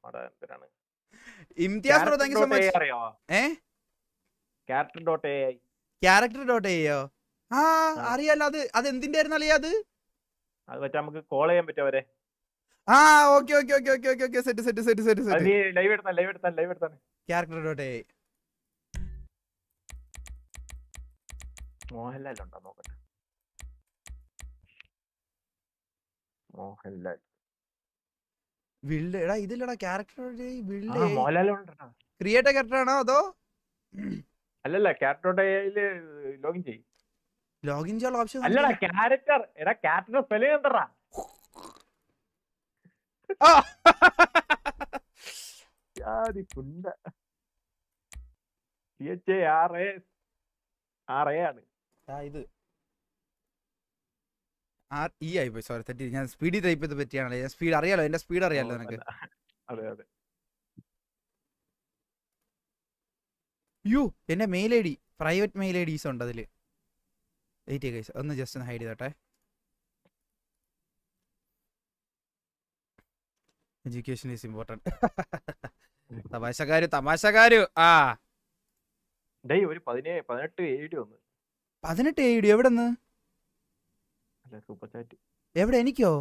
മോഹൻലാൽ ഉണ്ടോ നോക്കട്ടെ മോഹൻലാൽ വിൽഡ് എടാ ഇതില്ലടാ ക്യാരക്ടർ ക്രിയേറ്റ് ക്യാരക്ടർ ആണോ അതോ അല്ലല്ല ക്യാരക്ടർ ലോഗിൻ ചെയ്യും ലോഗിൻ ചെയ്യാനുള്ള ഓപ്ഷൻ അല്ലടാ ക്യാരക്ടർ എടാ ക്യാരക്ടർ സ്പെല് ചെയ്യണ്ടടാ ജാതി പുണ്ട C H R A R ആണ് ഇത് ആർ ഇ ആയി പോയി സോറി തെറ്റി ഞാൻ സ്പീഡിൽ ടൈപ്പ് ചെയ്ത് പറ്റിയാണല്ലോ ഞാൻ സ്പീഡ് അറിയാലോ എന്റെ സ്പീഡ് അറിയാലോ നിനക്ക് അതെ അതെ യു എന്റെ mail I D private mail I Ds ഉണ്ട് അതില് വെയിറ്റ് ഗൈസ് ഒന്ന് ജസ്റ്റ് ഒന്ന് ഹൈഡ് ചെയ്തോട്ടെ എഡ്യൂക്കേഷൻ ഈസ് ഇമ്പോർട്ടൻറ്റ് തമാശക്കാര് തമാശക്കാര് ആ ഒരു പതിനേഴ് പതിനെട്ട് എഴുതി ഒന്ന് പതിനെട്ട് എഴുതി എവിടെ നിന്ന് എവിടെ എനിക്കോ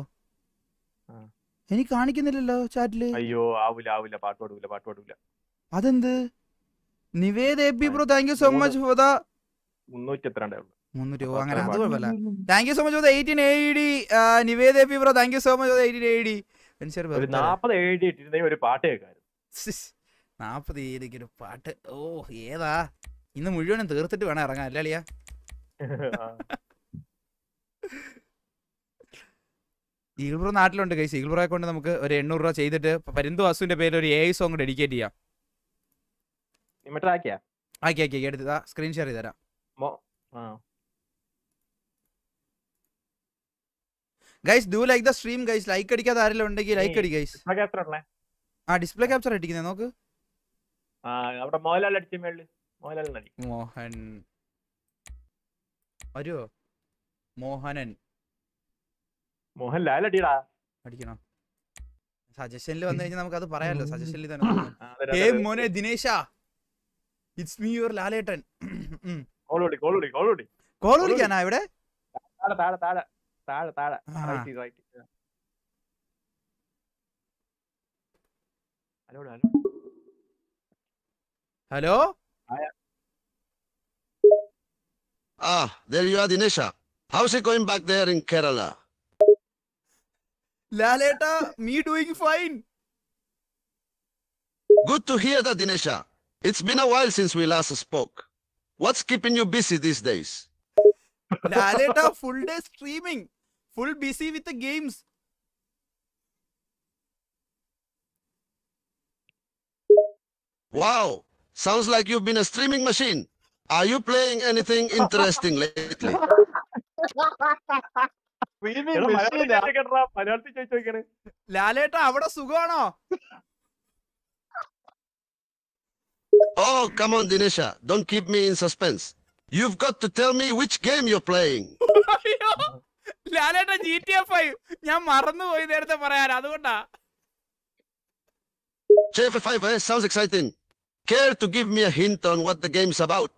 എനിക്ക് കാണിക്കുന്നില്ലല്ലോ ചാറ്റില് അയ്യോ ആവില്ല ആവില്ല പാട്ട് പാടില്ല പാട്ട് പാടില്ല അതെന്ത് Niveda Abi bro thank you so much for the മുന്നൂറ്റി എത്ര മുന്നൂറ്റി അങ്ങനെ അത് കുഴപ്പമില്ല thank you so much for the A D Niveda Abi bro thank you so much for the eighteen A D നാപ്പത് എ ഡി e ഒരു പാട്ട് കേൾക്കാമായിരുന്നു നാപ്പത് ഏതൊക്കെ e പാട്ട് ഓ ഏതാ ഇന്ന് മുഴുവനും തീർത്തിട്ട് വേണം ഇറങ്ങാൻ അല്ലേ ഈഗിൾബ്രോ നാട്ടിലുണ്ട് കൈസ് ഈഗിൾബ്രോയെ കൊണ്ട് നമുക്ക് ഒരു എണ്ണൂറ് രൂപ ചെയ്തിട്ട് പരിന്തു വാസുവിന്റെ പേരിൽ ഒരു എ സോങ് ഡെഡിക്കേറ്റ് ചെയ്യാം ആക്കി ആക്കി എടുത്ത് സ്ക്രീൻ ഷെയർ ചെയ്തരാം guys do like the stream guys like അടിക്കാതെ ആരെല്ലാം ഉണ്ടെങ്കിൽ ലൈക്ക് അടി ഗൈസ് ആ ഡിസ്പ്ലേ ക്യാപ്ചർ അടിക്കുന്നേ നോക്ക് അവിടെ മോഹൻ മോഹനൻ മോഹൻലാൽ അടിയടാ അടിക്കണം സജഷനിൽ വന്നു കഴിഞ്ഞാൽ നമുക്ക് അത് പറയാലോ സജഷനിൽ തന്നെ ഹേ മോനെ ദിനേശ ഇറ്റ്സ് മീ യുവർ ലാലേട്ടൻ കോളോടി കോളോടി കോളോടി കോൾ വിളിക്കാനാ ഇവിടെ താഴെ താഴെ താഴെ താഴെ താഴെ റൈറ്റ് റൈറ്റ് ഹലോ ഹലോ ആ ah, there യു are ദിനേശ how's it going back there in Kerala Laleta, me doing fine. Good to hear that, Dinesha. It's been a while since we last spoke. What's keeping you busy these days? Laleta, full day streaming. Full busy with the games. Wow, sounds like you've been a streaming machine. Are you playing anything interesting lately? മലയാളത്തിൽ ചോദിച്ചു നോക്കണേ ലാലേട്ട അവിടെ സുഖമാണോ oh on ദിനേശ don't keep me in suspense you've got to tell me which game you are playing ലാലേട്ട G T F I ഞാൻ മറന്നുപോയി നേരത്തെ പറയാൻ അതുകൊണ്ടാ Chef 5 eh? sounds exciting. Care to give me a hint on what the game's about?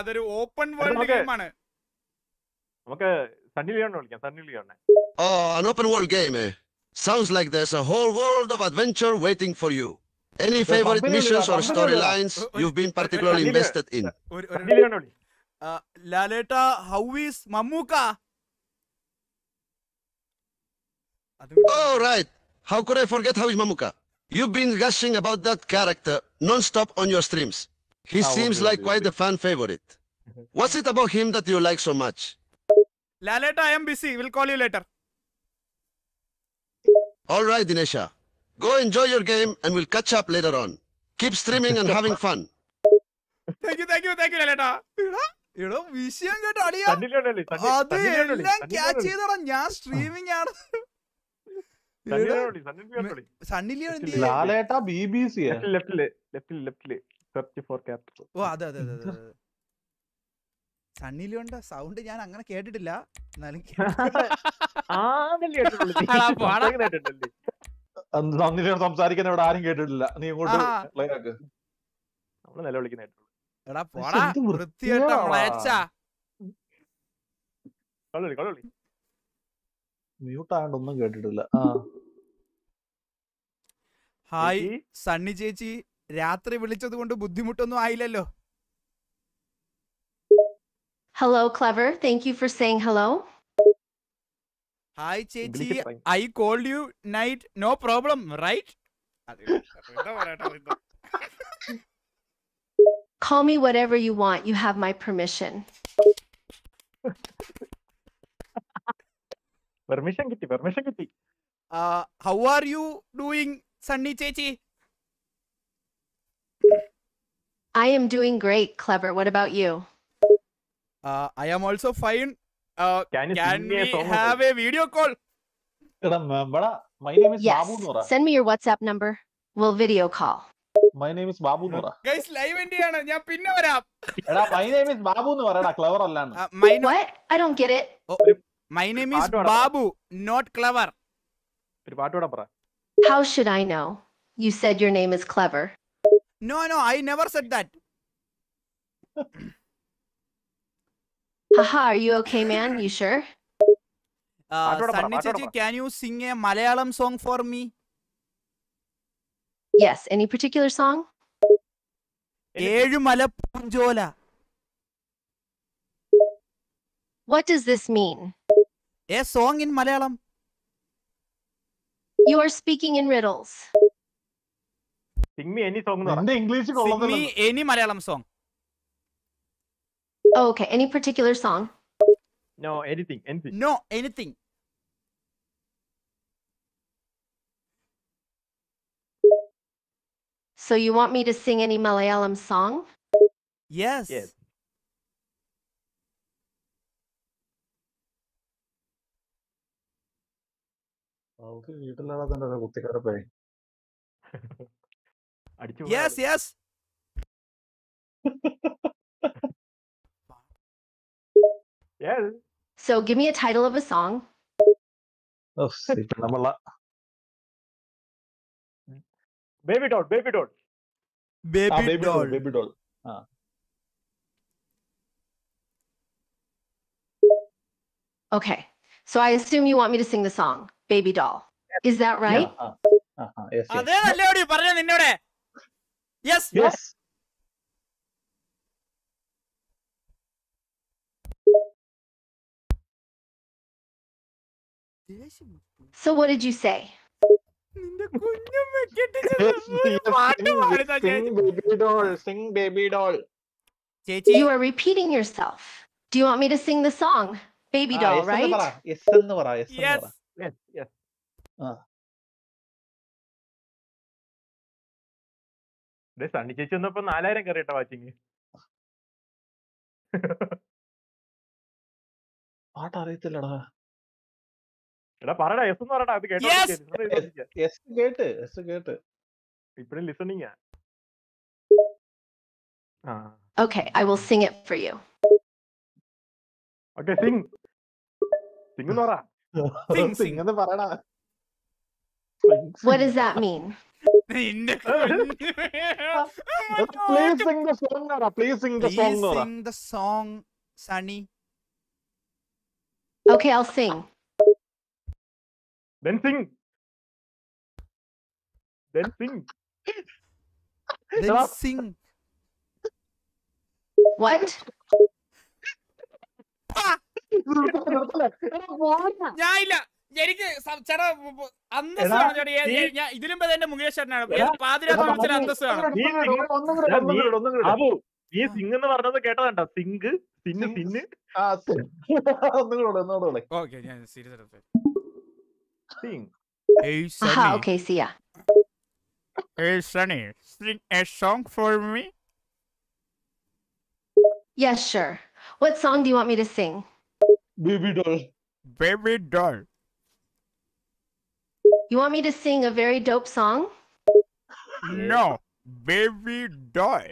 അതൊരു open world ഗെയിമാണ് നമുക്ക് oh, an open world game eh? Sounds like there's a whole world of adventure waiting for you. Any favorite missions or storylines you've been particularly invested in? Uh, Laleta, how is Mamuka? Oh, right. How could I forget how is Mamuka? You've been gushing about that character non-stop on your streams. He seems like quite the fan favorite. What's it about him that you like so much? ലാലേട്ട I'm busy will call you later All right, Dinesha. Go enjoy your game and we'll catch up later on. Keep streaming and having fun. Thank you thank you എടോ വിഷയം കേട്ടോ അടിയാ അത് എല്ലാം catch ചെയ്തോടാ ഞാൻ streaming ആണ് ലാലേട്ട B B C ലെഫ്റ്റില് ലെഫ്റ്റില് ലെഫ്റ്റില് ഓ അതെ അതെ അതെ സണ്ണി ലിയോണിന്റെ സൗണ്ട് ഞാൻ അങ്ങനെ കേട്ടിട്ടില്ല എന്നാലും സണ്ണി സംസാരിക്കാൻ ഇവിടെ ആരും കേട്ടിട്ടില്ല നീ ഇങ്ങോട്ട് പ്ലേ ആക്ക് എടാ പോടാ വൃത്തിയായിട്ട് മ്യൂട്ട് കേട്ടിട്ടില്ല ഹായ് സണ്ണി ചേച്ചി രാത്രി വിളിച്ചത് കൊണ്ട് ബുദ്ധിമുട്ടൊന്നും ആയില്ലല്ലോ Hello, Clever. Thank you for saying hello. Hi, Chechi. I called you night. No problem, right? Call me whatever you want. You have my permission. Permission Permission? Permission കിട്ടി uh, how are you doing, Sunny Chechi? I am doing great, Clever. What about you? I am also fine can we have a video call എടാ but my name is Babu എന്ന് പറ send me your WhatsApp number will video call my name is Babu എന്ന് പറ guys live end ചെയ്യാണ് ഞാൻ പിന്നെ വരാം എടാ മൈ നെയിം ഈസ് ബാബു എന്ന് പറടാ ക്ലവർ അല്ലാന്ന് my what I don't get it my name is Babu not clever ഒരു പാട്ട് കൂടെ പറ how should I know you said your name is clever no no I never said that Haha, are you okay, man? You sure? Sunny ചേച്ചി can you sing a Malayalam song for me? Yes, any particular song? Ezhumala Poonchola What does this mean? A song in Malayalam. You are speaking in riddles. Sing me any song. Sing me any Malayalam song. Oh, okay. Any particular song? No, anything, anything. No, anything. So you want me to sing any Malayalam song? Yes. Yes. അവൾക്ക് വീട്ടിലാളെ Yeah. So give me a title of a song. Oh, baby doll, baby doll. Baby, ah, baby doll. doll. Baby doll. Ah. Okay. So I assume you want me to sing the song, Baby Doll. Is that right? Yeah. Uh, uh, uh, yes. yes. Yes. yes. So what did you say? You are repeating yourself. Do you want me to sing the song? Baby doll, right? Yes, yes, yes. Sunny ചേച്ചി വന്നപ്പോ നാലായിരം കയറിയിട്ട watching പാട്ട് അറിയത്തില്ലടാ എടാ പറടാ S എന്ന് പറടാ അത് കേട്ട് കേട്ട് ഇപ്പഴും listening Okay, I will sing it for you. Okay, sing. Sing എന്ന് പറ. Sing, sing എന്ന് പറടാ. What does that mean? Please sing the song, Nora. Please sing the song, Nora. Please sing the song, Sunny. Okay, I'll sing. then sing then sing then Stop. sing what ഞാൻ ഇല്ല എനിക്ക് ചേട്ടാ അന്തസ് കാണും ചേട്ടാ ഞാൻ- ഞാൻ ഇതിലും ഭേദം എന്റെ മുകേഷ് ചേട്ടനാണ് ഞാൻ പാതിരാത്രി വിളിച്ചാൽ അന്തസ് കാണും നീ sing- എടാ, നീ- അബു നീ സിംഗ് എന്ന് പറഞ്ഞത് കേട്ടതണ്ട സിങ്ക് സിന്ന് സിന്ന് ഒന്നുകൂടെ ഒന്നുകൂടെ ഓക്കെ ഞാൻ സീരിയസ് എടുത്തു Sing. Hey Sunny. Aha, okay, see ya. Hey Sunny, sing a song for me. Yes, sure. What song do you want me to sing? Baby doll. Baby doll. You want me to sing a very dope song? No, baby doll.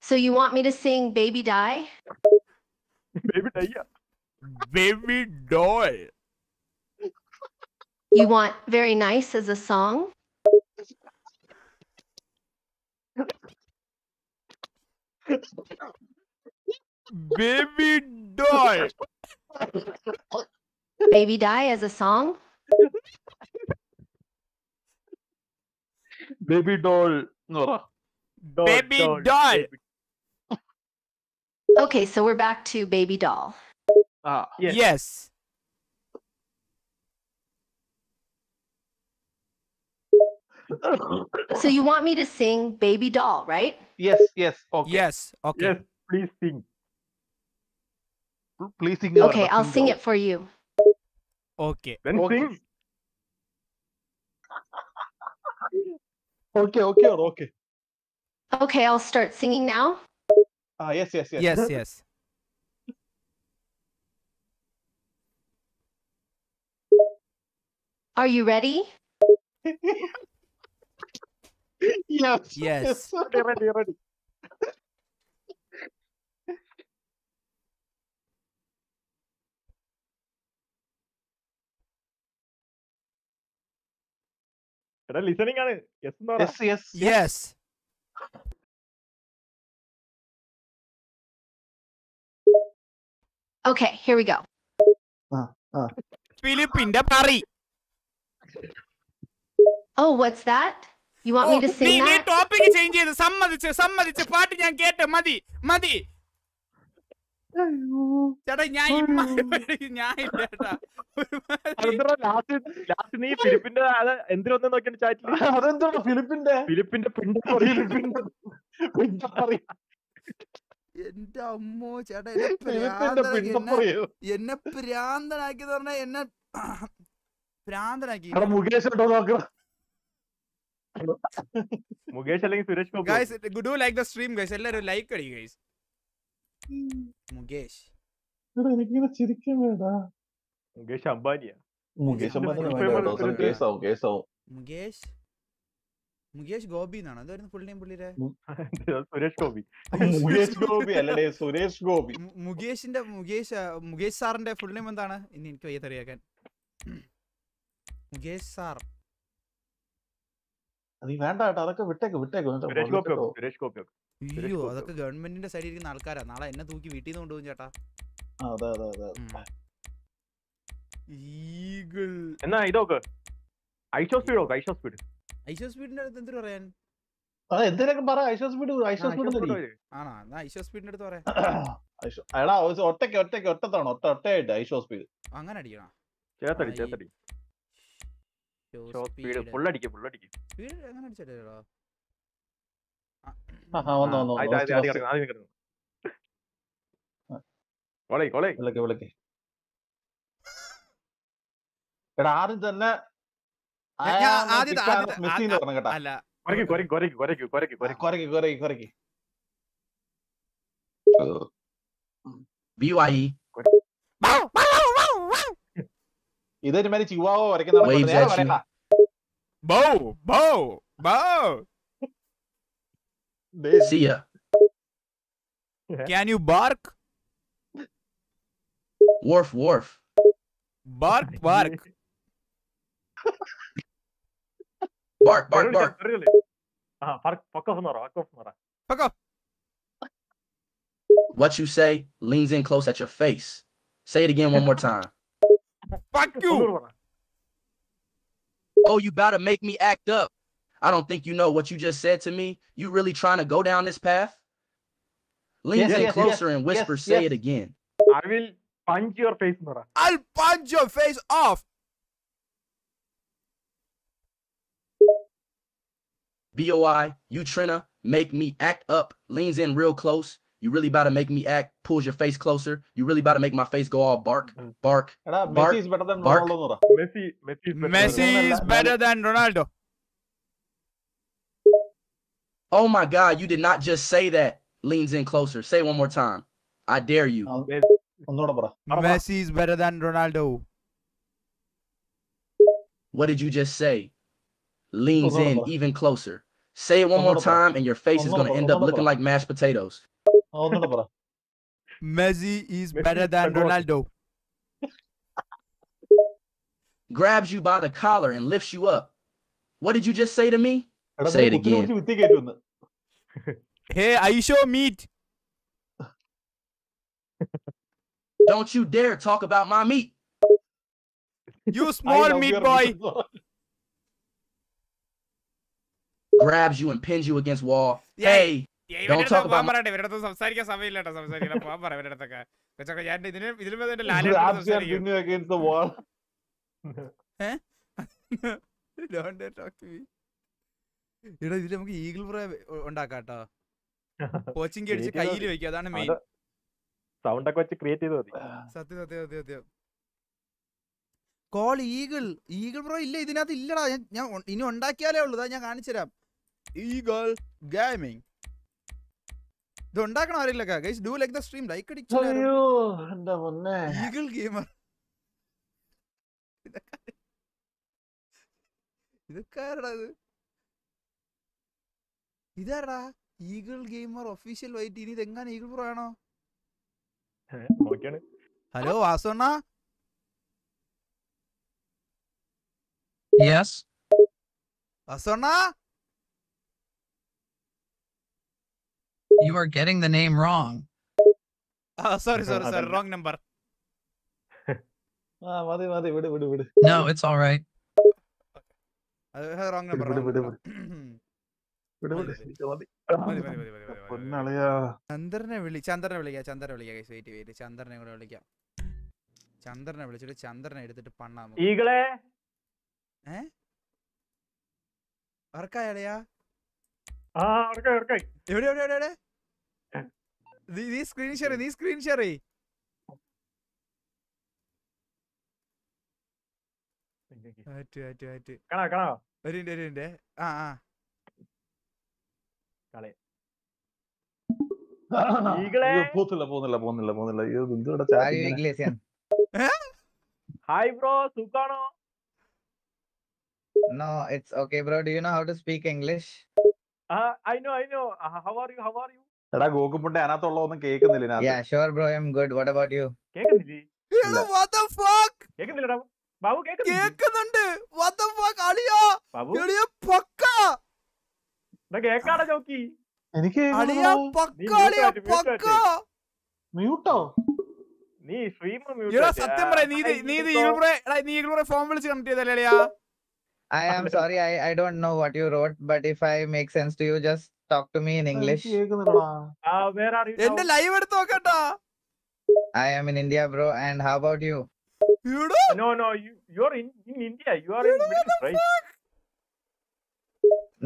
So you want me to sing Baby Die? baby Die, yeah. Baby doll. You want Very Nice as a song? Baby Die. Baby Die as a song? Baby doll, Nora. Doll, baby doll. Baby. Okay, so we're back to baby doll. Ah, yes. yes. so you want me to sing Baby Doll, right? Yes, yes. Okay. Yes, okay. Yes, please sing. Please sing. Okay, I'll sing doll. it for you. Okay. Then okay. sing. okay, okay, okay. Okay, I'll start singing now. Ah, uh, yes, yes, yes. Yes, yes. Are you ready? yes. Yes. ready, ready. എടാ listening ആണ് yes yes yes Okay, here we go. ഫിലിപ്പിന്റെ പറി Oh, what's that? You want me to നീ sing നീ that topic change ചെയ്ത് സമ്മതിച്ച് സമ്മതിച്ച് പാട്ട് ഞാൻ കേട്ട് മതി മതി ചേട്ടാ ഞാൻ ഇമ്മാതിരി- ഞാൻ ഇല്ല ചേട്ടാ ലാസ്റ്റ് ലാസ്റ്റ് നീ ഫിലിപ്പിന്റെ അത് എന്തിനൊന്നും നോക്കിയാണ് ചാറ്റിൽ അതെന്തോ ഫിലിപ്പിന്റെ ഫിലിപ്പിന്റെ പിണ്ടി ഫിലിപ്പിന്റെ പിണ്ടപ്പറി. എന്റെ അമ്മോ ചേട്ടാ എന്നെ ഫിലിപ്പിന്റെ പ്രാന്തനാക്കി എന്നെ- പിണ്ടപ്പറിയോ എന്നെ പ്രാന്തനാക്കി പറഞ്ഞ എന്നെ പ്രാന്തനാക്കി എടാ മുകേഷ് ഉണ്ടോ നോക്കണം മുകേഷ് അല്ലെങ്കിൽ Suresh Gopi guys do like the stream guys എല്ലാവരും ലൈക്ക് അടി ഗൈസ് മുകേഷ് ഇങ്ങനെ ചിരിക്കാൻ വേണ്ടടാ മുകേഷ് അംബാനിയ മുകേഷ് അംബാനി കേസാവും കേസാവും മുകേഷ് മുകേഷ് ഗോപി എന്നാണ് അതായിരുന്നു ഫുൾ നെയിം പുള്ളിയുടെ സുരേഷ് ഗോപി മുകേഷ് ഗോപി അല്ലേ സുരേഷ് ഗോപി മുകേഷിന്റെ മുകേഷ് മുകേഷ് സാറിന്റെ ഫുൾ നെയിം എന്താണ് ഇനി എനിക്ക് വയ്യ മുകേഷ് സാർ നീ വേണ്ട കേട്ടോ അതൊക്കെ വിട്ടേക്ക് വിട്ടേക്ക് അയ്യോ അതൊക്കെ ഗവൺമെന്റിന്റെ സൈഡിൽ ഇരിക്കുന്ന ആൾക്കാരാ നാളെ എന്നെ തൂക്കി വീട്ടിൽ നിന്ന് കൊണ്ടുപോകും ചേട്ടാ അതെ അതെ അതെ ഈഗിൾ എന്നാ ഇതൊക്കെ ഐഷോ സ്പീഡ് ഒക്കെ ഐഷോ സ്പീഡ് ഐഷോ സ്പീഡിന്റെ അടുത്ത് പറയാൻ സ്പീഡ് സ്പീഡ് അടുത്ത് എടാ ഒറ്റയ്ക്ക് ഒറ്റയ്ക്ക് ഒറ്റത്താണ് ഒറ്റ ഒറ്റ ഐഷോ സ്പീഡ് അങ്ങനെ അടിക്കണോ ചേത്തടി ചേത്തടി ആദ്യം തന്നെ അല്ല വരയ്ക്കുന്ന Bo, Bo, Bo. See ya. Can you bark? Wharf, wharf. Bark, bark. bark, bark, ah, bark. bark, Fuck off. What you say leans in close at your face. Say it again one more time. Fuck you oh, you about to make me act up. I don't think you know what you just said to me. You really trying to go down this path? Lean yes, in yes, closer yes, and whisper, say it again. I will punch your face, Nora. I'll punch your face off. BOI, you Trina, make me act up, leans in real close, you really about to make me act, pulls your face closer. You really about to make my face go all bark, mm-hmm. bark, bark, Messi is better than bark. Ronaldo. Messi, Messi, Messi is better than Ronaldo. Oh my God, you did not just say that. Leans in closer. Say one more time. I dare you. Messi is better than Ronaldo. What did you just say? Leans in even closer. Say it one more time and your face is going to end up looking like mashed potatoes. ഒന്നുകൂടെ പറ Messi is better than Ronaldo. grabs you by the collar and lifts you up what did you just say to me say it again hey sure meat don't you dare talk about my meat you small meat boy grabs you and pins you against wall. Yeah. Hey, സംസാരിക്കാൻ നമുക്ക് eagle ഉണ്ടാക്കാട്ടോ coaching അടിച്ച് കയ്യിൽ വെക്കും അതാണ് main sound ഒക്കെ വെച്ച് create ചെയ്ത് സത്യം സത്യം സത്യം സത്യം കോൾ ഈഗിൾ ഈഗിൾ പ്രോ ഇല്ല ഇതിനകത്ത് ഇല്ലടാ ഞാൻ ഇനി ഉണ്ടാക്കിയാലേ ഉള്ളൂ ഞാൻ കാണിച്ചു തരാം ഈഗിൾ ഗെയിമിംഗ് ഇത് ഉണ്ടാക്കണം ആരില്ല guys do like the stream like അടിച്ചു അയ്യോ എന്താ പൊന്നെ ഈഗിൾ ഗെയിമർ ഇതൊക്കാരടാ ഇത് ഇതാരടാ ഈഗിൾ ഗെയിമർ ഒഫീഷ്യൽ വൈറ്റ് ഇനി ഇതെങ്ങാനും ഈഗിൾ പ്രോ ആണോ ഹലോ വാസുണ്ണ yes You are getting the name wrong. Oh, sorry, sorry, sorry. Wrong number. ആ ah, മതി മതി വിട് വിട് വിട് No, it's all right. അത് റോങ് വിട് വിട് വിട് വിട് വിട് മതി പൊന്നളിയാ ചന്ദ്രനെ വിളി ചന്ദ്രനെ വിളിക്കാം ചന്ദ്രനെ വിളിക്കാം ഗൈസ് വെയിറ്റ് വെയിറ്റ് ചന്ദ്രനെ കൂടെ വിളിക്കാം ചന്ദ്രനെ വിളിച്ചിട്ട് ചന്ദ്രനെ എടുത്തിട്ട് പണ്ണാ ഈകളെ ഏ വർക്കായടയാ ആ വർക്കായി വർക്കായി എവിടെ എവിടെ എവിടെ എവിടെ നീ സ്ക്രീൻ ഷെയർ നീ സ്ക്രീൻ ഷെയർ ചെയ് ഒരു ഒരു ആ ഹായ് ബ്രോ സുഖാണോ no it's okay bro do you know how to speak English I know I know how are you how are you എടാ ഗോകുമ്പുണ്ടെ അതിനകത്തുള്ള ഒന്നും കേൾക്കുന്നില്ല Yeah, sure, bro. I'm good. What about you? കേൾക്കുന്നില്ലേ ബാബു കേക്കുന്നുണ്ട്. കേക്കാടാ എനിക്ക് അളിയാ മ്യൂട്ടോ നീ സത്യം നീ നീ നീ ഫോം വിളിച്ച് കണക്ട് ചെയ്തല്ലേ അളിയാ I am sorry. I, I don't know what you wrote, but if I make sense to you, just talk to me in English എന്റെ ലൈവ് എടുത്ത് നോക്കട്ടാ I am in India bro and how about you You do? No, no, you, you're in, in India. You are in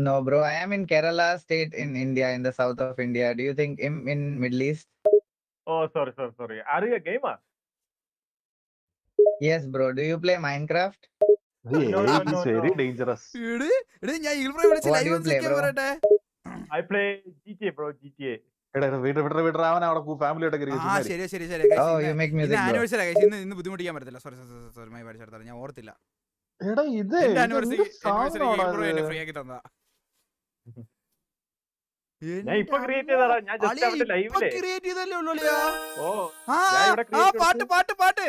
No, bro. I am in Kerala state in India, in the south of India. Do you think I'm in Middle East? Oh, sorry, sorry, sorry. Are you a gamer? Yes, bro. Do you play Minecraft? Very dangerous ഞാൻ ഇൽബ്രോ വിളിച്ച് live ഒന്ന് check ചെയ്യട്ടെ I play G T bro G T ബുദ്ധിമുട്ടിക്കാൻ പറ്റത്തില്ല sorry sorry my പഠിച്ചെടുത്താണ് ഞാൻ ഓർത്തില്ല പാട്ട് പാട്ട് പാട്ട്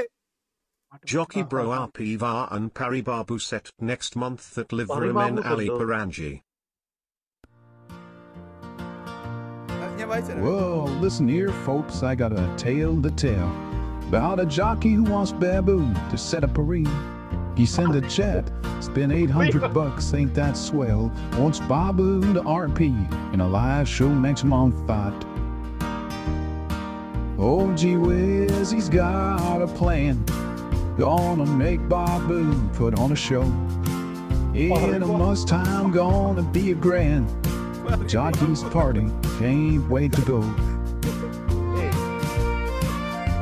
Jockey Bro Arpivar and Paribabu set next month at Liverum in Ali Parangi. Well, listen here, folks. I got a tale to tell about a jockey who wants Baboon to set a parade. He sent a chat, spent 800 bucks, ain't that swell? Wants Baboon to RP in a live show next month. Fight. oh gee whiz, he's got a plan. Gonna make Baboon put on a show. In a month's time, gonna be a grand Jockey's party, ain't way to go.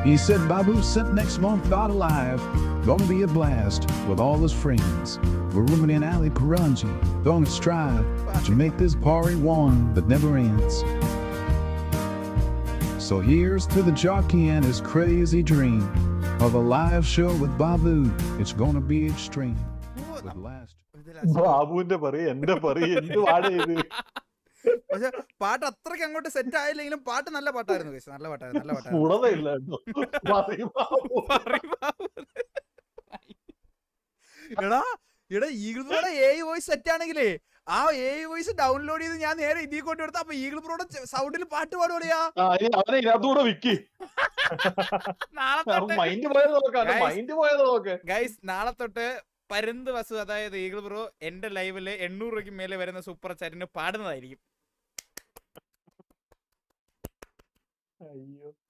He said Babu sent next month God alive. Gonna be a blast with all his friends. We're rooming in Ali Paranji. Gonna strive to make this party one that never ends. So here's to the jockey and his crazy dream of a live show with Babu. It's gonna be extreme. Babu പക്ഷെ പാട്ട് അത്രയ്ക്ക് അങ്ങോട്ട് set ആയില്ലെങ്കിലും പാട്ട് നല്ല പാട്ടായിരുന്നു case നല്ല പാട്ടായിരുന്നു നല്ല പാട്ടായിരുന്നു എടാ എടാ ഈഗിൾപ്രോടെ എ വോയിസ് സെറ്റ് ആണെങ്കിലേ ആ എ വോയിസ് ഡൗൺലോഡ് ചെയ്ത് ഞാൻ നേരെ ഇതിൽ കൊണ്ടു കൊടുത്ത അപ്പൊ ഈഗിൾ പ്രോടെ സൗണ്ടിൽ പാട്ട് പാടുകയാ ഗൈസ് നാളെ തൊട്ട് പരുന്ത് വസു അതായത് ഈഗിൾ ബ്രോ എന്റെ ലൈവില് എണ്ണൂറ് രൂപയ്ക്ക് മേലെ വരുന്ന സൂപ്പർ ചാറ്റിന് പാടുന്നതായിരിക്കും Aí eu